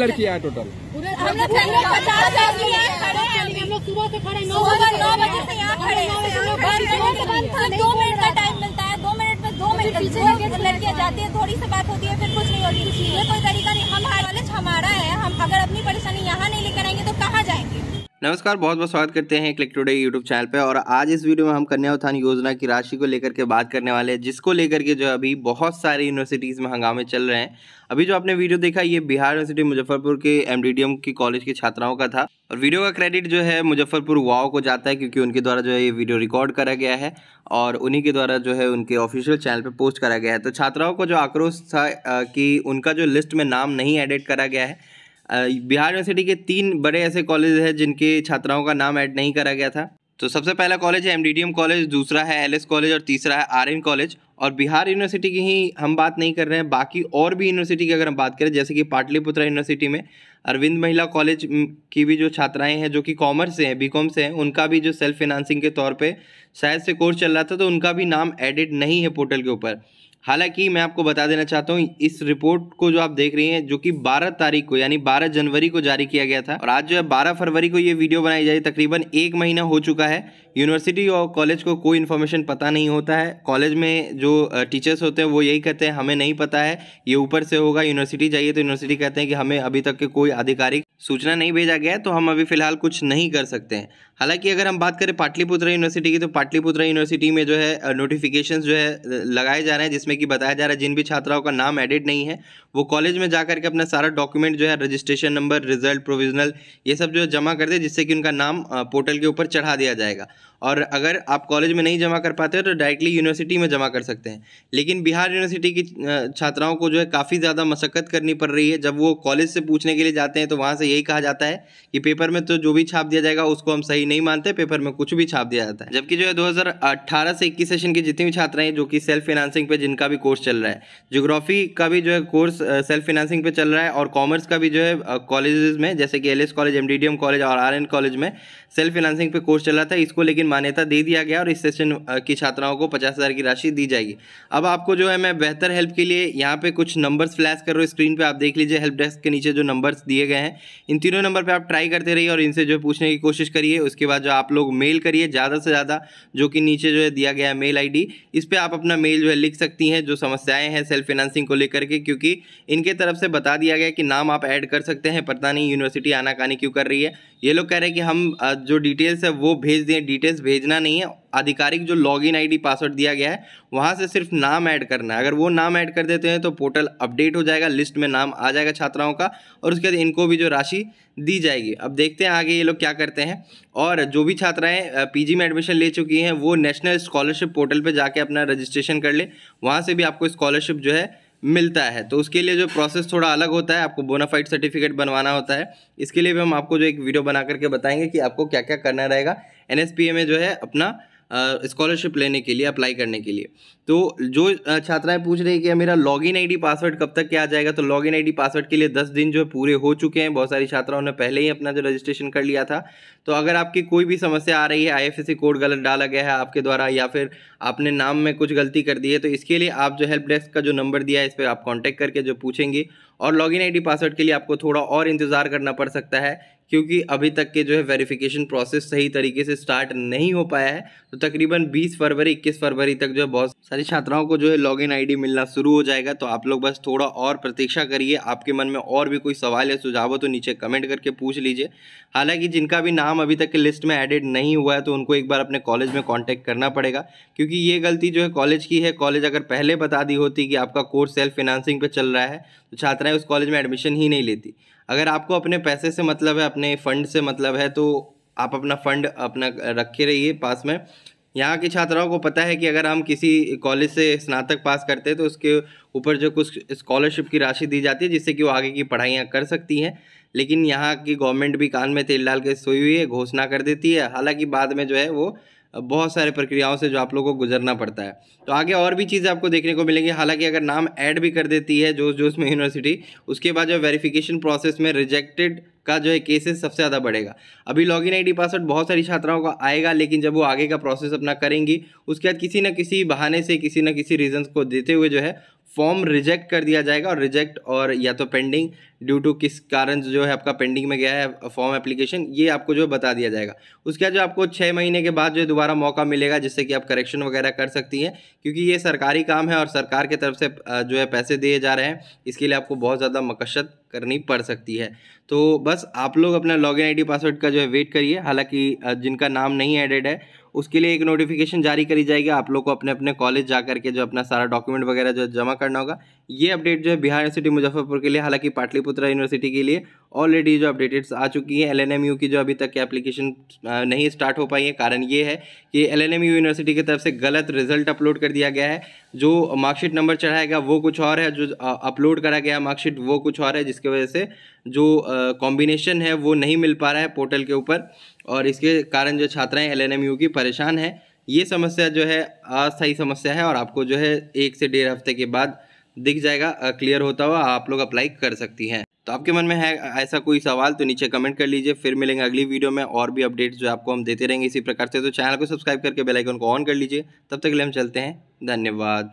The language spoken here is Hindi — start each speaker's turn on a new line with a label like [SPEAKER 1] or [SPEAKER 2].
[SPEAKER 1] लड़की है टोटल दो मिनट का टाइम मिलता है दो मिनट में दो मिनट लड़कियाँ जाती है थोड़ी सी बात होती है फिर कुछ नहीं होती ये कोई तरीका नहीं हम हार वाले हमारा है हम अगर अपनी परेशानी नमस्कार बहुत बहुत स्वागत करते हैं क्लिक टुडे यूट्यूब चैनल पे और आज इस वीडियो में हम कन्या उत्थान योजना की राशि को लेकर के बात करने वाले हैं जिसको लेकर के जो अभी बहुत सारे यूनिवर्सिटीज़ में हंगामे चल रहे हैं अभी जो आपने वीडियो देखा ये बिहार यूनिवर्सिटी मुजफ्फरपुर के एम की कॉलेज की छात्राओं का था और वीडियो का क्रेडिट जो है मुजफ्फरपुर वाओ को जाता है क्योंकि उनके द्वारा जो है ये वीडियो रिकॉर्ड करा गया है और उन्हीं के द्वारा जो है उनके ऑफिशियल चैनल पर पोस्ट करा गया है तो छात्राओं को जो आक्रोश था कि उनका जो लिस्ट में नाम नहीं एडिट करा गया है बिहार यूनिवर्सिटी के तीन बड़े ऐसे कॉलेज हैं जिनके छात्राओं का नाम ऐड नहीं करा गया था तो सबसे पहला कॉलेज है एम कॉलेज दूसरा है एल कॉलेज और तीसरा है आर कॉलेज और बिहार यूनिवर्सिटी की ही हम बात नहीं कर रहे हैं बाकी और भी यूनिवर्सिटी की अगर हम बात करें जैसे कि पाटलिपुत्र यूनिवर्सिटी में अरविंद महिला कॉलेज की भी जो छात्राएं हैं जो कि कॉमर्स से हैं बीकॉम से हैं उनका भी जो सेल्फ फिनांसिंग के तौर पे शायद से कोर्स चल रहा था तो उनका भी नाम एडिट नहीं है पोर्टल के ऊपर हालांकि मैं आपको बता देना चाहता हूँ इस रिपोर्ट को जो आप देख रही हैं जो कि 12 तारीख को यानी 12 जनवरी को जारी किया गया था और आज जो है 12 फरवरी को ये वीडियो बनाई जाए तकरीबन एक महीना हो चुका है यूनिवर्सिटी और कॉलेज को कोई इन्फॉर्मेशन पता नहीं होता है कॉलेज में जो टीचर्स होते हैं वो यही कहते हैं हमें नहीं पता है ये ऊपर से होगा यूनिवर्सिटी जाइए तो यूनिवर्सिटी कहते हैं कि हमें अभी तक के कोई आधिकारिक सूचना नहीं भेजा गया तो हम अभी फ़िलहाल कुछ नहीं कर सकते हैं हालांकि अगर हम बात करें पाटलिपुत्र यूनिवर्सिटी की तो पाटलिपुत्र यूनिवर्सिटी में जो है नोटिफिकेशन जो है लगाए जा रहे हैं जिसमें कि बताया जा रहा है जिन भी छात्राओं का नाम एडिड नहीं है वो कॉलेज में जा करके अपना सारा डॉक्यूमेंट जो है रजिस्ट्रेशन नंबर रिजल्ट प्रोविजनल ये सब जो है जमा कर दे जिससे कि उनका नाम पोर्टल के ऊपर चढ़ा दिया जाएगा और अगर आप कॉलेज में नहीं जमा कर पाते हो तो डायरेक्टली यूनिवर्सिटी में जमा कर सकते हैं लेकिन बिहार यूनिवर्सिटी की छात्राओं को जो है काफ़ी ज़्यादा मशक्क़त करनी पड़ रही है जब वो कॉलेज से पूछने के लिए जाते हैं तो वहाँ से से यही कहा जाता है कि पेपर में तो जो भी छाप दिया जाएगा उसको हम सही नहीं मानते पेपर में कुछ भी छाप दिया जाता है जबकि जो है 2018 से 21 सेशन की जितनी भी छात्राएं हैं जो कि सेल्फ फाइनेंसिंग पे जिनका भी कोर्स चल रहा है जोग्राफी का भी जो है कोर्स सेल्फ फाइनेंसिंग पे चल रहा है और कॉमर्स का भी जो है कॉलेज में जैसे कि एल कॉलेज एम कॉलेज और आर कॉलेज में सेल्फ फाइनेंसिंग पे कोर्स चल रहा था इसको लेकिन मान्यता दे दिया गया और इस सेशन की छात्राओं को पचास की राशि दी जाएगी अब आपको जो है मैं बेहतर हेल्प के लिए यहाँ पे कुछ नंबर्स फ्लैश कर रहा हूँ स्क्रीन पर आप देख लीजिए हेल्प डेस्क के नीचे जो नंबर्स दिए गए हैं इन तीनों नंबर पर आप ट्राई करते रहिए और इनसे जो पूछने की कोशिश करिए उसके बाद जो आप लोग मेल करिए ज़्यादा से ज़्यादा जो कि नीचे जो है दिया गया है मेल आईडी इस पर आप अपना मेल जो है लिख सकती हैं जो समस्याएं हैं सेल्फ फाइनेंसिंग को लेकर के क्योंकि इनके तरफ से बता दिया गया कि नाम आप ऐड कर सकते हैं पता नहीं यूनिवर्सिटी आना क्यों कर रही है ये लोग कह रहे हैं कि हम जो डिटेल्स है वो भेज दें डिटेल्स भेजना नहीं है आधिकारिक जो लॉगिन आईडी पासवर्ड दिया गया है वहाँ से सिर्फ नाम ऐड करना है अगर वो नाम ऐड कर देते हैं तो पोर्टल अपडेट हो जाएगा लिस्ट में नाम आ जाएगा छात्राओं का और उसके बाद इनको भी जो राशि दी जाएगी अब देखते हैं आगे ये लोग क्या करते हैं और जो भी छात्राएं पीजी में एडमिशन ले चुकी हैं वो नेशनल स्कॉलरशिप पोर्टल पे जाके अपना रजिस्ट्रेशन कर ले वहाँ से भी आपको स्कॉलरशिप जो है मिलता है तो उसके लिए जो प्रोसेस थोड़ा अलग होता है आपको बोनाफाइड सर्टिफिकेट बनवाना होता है इसके लिए भी हम आपको जो एक वीडियो बना करके बताएंगे कि आपको क्या क्या करना रहेगा एन में जो है अपना स्कॉलरशिप लेने के लिए अप्लाई करने के लिए तो जो छात्राएं पूछ रही है कि मेरा लॉगिन आईडी पासवर्ड कब तक क्या आ जाएगा तो लॉगिन आईडी पासवर्ड के लिए दस दिन जो है पूरे हो चुके हैं बहुत सारी छात्राओं ने पहले ही अपना जो रजिस्ट्रेशन कर लिया था तो अगर आपकी कोई भी समस्या आ रही है आई कोड गलत डाला गया है आपके द्वारा या फिर आपने नाम में कुछ गलती कर दी है तो इसके लिए आप जो हेल्प डेस्क का जो नंबर दिया है इस पर आप कॉन्टैक्ट करके जो पूछेंगे और लॉगिन आईडी पासवर्ड के लिए आपको थोड़ा और इंतज़ार करना पड़ सकता है क्योंकि अभी तक के जो है वेरिफिकेशन प्रोसेस सही तरीके से स्टार्ट नहीं हो पाया है तो तकरीबन 20 फरवरी 21 फरवरी तक जो है बहुत सारी छात्राओं को जो है लॉगिन आईडी मिलना शुरू हो जाएगा तो आप लोग बस थोड़ा और प्रतीक्षा करिए आपके मन में और भी कोई सवाल या सुझाव हो तो नीचे कमेंट करके पूछ लीजिए हालांकि जिनका भी नाम अभी तक के लिस्ट में एडिड नहीं हुआ है तो उनको एक बार अपने कॉलेज में कॉन्टैक्ट करना पड़ेगा क्योंकि ये गलती जो है कॉलेज की है कॉलेज अगर पहले बता दी होती कि आपका कोर्स सेल्फ फाइनेंसिंग पर चल रहा है तो छात्राएं उस कॉलेज में एडमिशन ही नहीं लेती अगर आपको अपने पैसे से मतलब है अपने फंड से मतलब है तो आप अपना फंड अपना रखे रहिए पास में यहाँ की छात्राओं को पता है कि अगर हम किसी कॉलेज से स्नातक पास करते हैं तो उसके ऊपर जो कुछ स्कॉलरशिप की राशि दी जाती है जिससे कि वो आगे की पढ़ाइयाँ कर सकती हैं लेकिन यहाँ की गवर्नमेंट भी कान में तेल डाल के सोई हुई है घोषणा कर देती है हालांकि बाद में जो है वो बहुत सारे प्रक्रियाओं से जो आप लोगों को गुजरना पड़ता है तो आगे और भी चीज़ें आपको देखने को मिलेंगी हालांकि अगर नाम ऐड भी कर देती है जोश जोश में यूनिवर्सिटी उसके बाद जो वेरिफिकेशन प्रोसेस में रिजेक्टेड का जो है केसेस सबसे ज़्यादा बढ़ेगा अभी लॉगिन आईडी पासवर्ड बहुत सारी छात्राओं का आएगा लेकिन जब वो आगे का प्रोसेस अपना करेंगी उसके बाद किसी न किसी बहाने से किसी न किसी रीजन को देते हुए जो है फॉर्म रिजेक्ट कर दिया जाएगा और रिजेक्ट और या तो पेंडिंग ड्यू टू किस कारण जो है आपका पेंडिंग में गया है फॉर्म एप्लीकेशन ये आपको जो बता दिया जाएगा उसके बाद जो आपको छः महीने के बाद जो दोबारा मौका मिलेगा जिससे कि आप करेक्शन वगैरह कर सकती हैं क्योंकि ये सरकारी काम है और सरकार की तरफ से जो है पैसे दिए जा रहे हैं इसके लिए आपको बहुत ज़्यादा मकशत करनी पड़ सकती है तो बस आप लोग अपना लॉग इन पासवर्ड का जो है वेट करिए हालाँकि जिनका नाम नहीं एडेड है उसके लिए एक नोटिफिकेशन जारी करी जाएगी आप लोग को अपने अपने कॉलेज जा करके जो अपना सारा डॉक्यूमेंट वगैरह जो जमा करना होगा ये अपडेट जो है बिहार यूनिवर्सिटी मुजफ्फरपुर के लिए हालांकि पाटलिपुत्र यूनिवर्सिटी के लिए ऑलरेडी जो अपडेटेड्स आ चुकी हैं एल की जो अभी तक की एप्लीकेशन नहीं स्टार्ट हो पाई है कारण ये है कि एल यूनिवर्सिटी की तरफ से गलत रिजल्ट अपलोड कर दिया गया है जो मार्कशीट नंबर चढ़ाएगा वो कुछ और है जो अपलोड करा गया मार्कशीट वो कुछ और है जिसकी वजह से जो कॉम्बिनेशन है वो नहीं मिल पा रहा है पोर्टल के ऊपर और इसके कारण जो छात्राएँ एल की परेशान है ये समस्या जो है अस्थायी समस्या है और आपको जो है एक से डेढ़ हफ्ते के बाद दिख जाएगा क्लियर होता हुआ आप लोग अप्लाई कर सकती हैं तो आपके मन में है ऐसा कोई सवाल तो नीचे कमेंट कर लीजिए फिर मिलेंगे अगली वीडियो में और भी अपडेट्स जो आपको हम देते रहेंगे इसी प्रकार से तो चैनल को सब्सक्राइब करके बेल आइकन को ऑन कर लीजिए तब तक के लिए हम चलते हैं धन्यवाद